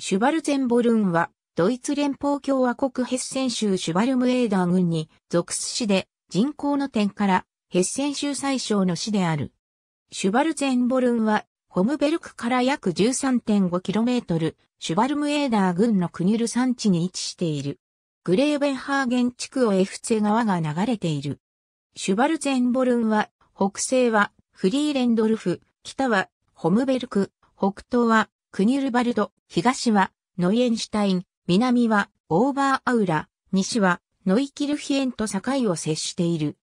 シュバルゼンボルンは、ドイツ連邦共和国ヘッセン州シュバルムエーダー郡に属す市で、人口の点から、ヘッセン州最小の市である。シュバルゼンボルンは、ホムベルクから約 13.5km、シュバルムエーダー郡のクニュル山地に位置している。グレーベンハーゲン地区をエフツェ川が流れている。シュバルゼンボルンは、北西はフリーレンドルフ、北はホムベルク、北東はクニュルバルド、東は、ノイエンシュタイン、南は、オーバーアウラ、西は、ノイキルヒエンと境を接している。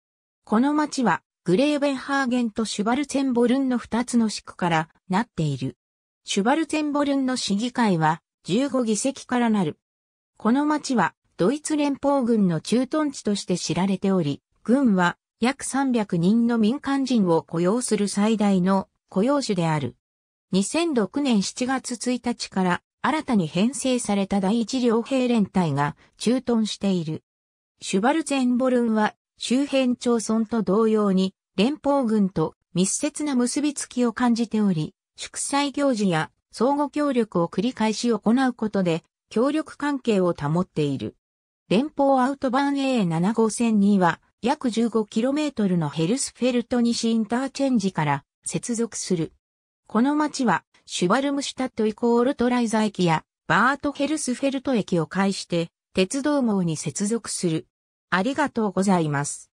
この町は、グレーベンハーゲンとシュバルツェンボルンの2つの市区からなっている。シュバルツェンボルンの市議会は、15議席からなる。この町は、ドイツ連邦軍の駐屯地として知られており、軍は、約300人の民間人を雇用する最大の雇用種である。2006年7月1日から新たに編成された第一両兵連隊が駐屯している。シュバルゼンボルンは周辺町村と同様に連邦軍と密接な結びつきを感じており、祝祭行事や相互協力を繰り返し行うことで協力関係を保っている。連邦アウトバーン A7 号線には約 15km のヘルスフェルト西インターチェンジから接続する。この町は、シュバルムシュタットイコールトライザ駅や、バートヘルスフェルト駅を介して、鉄道網に接続する。ありがとうございます。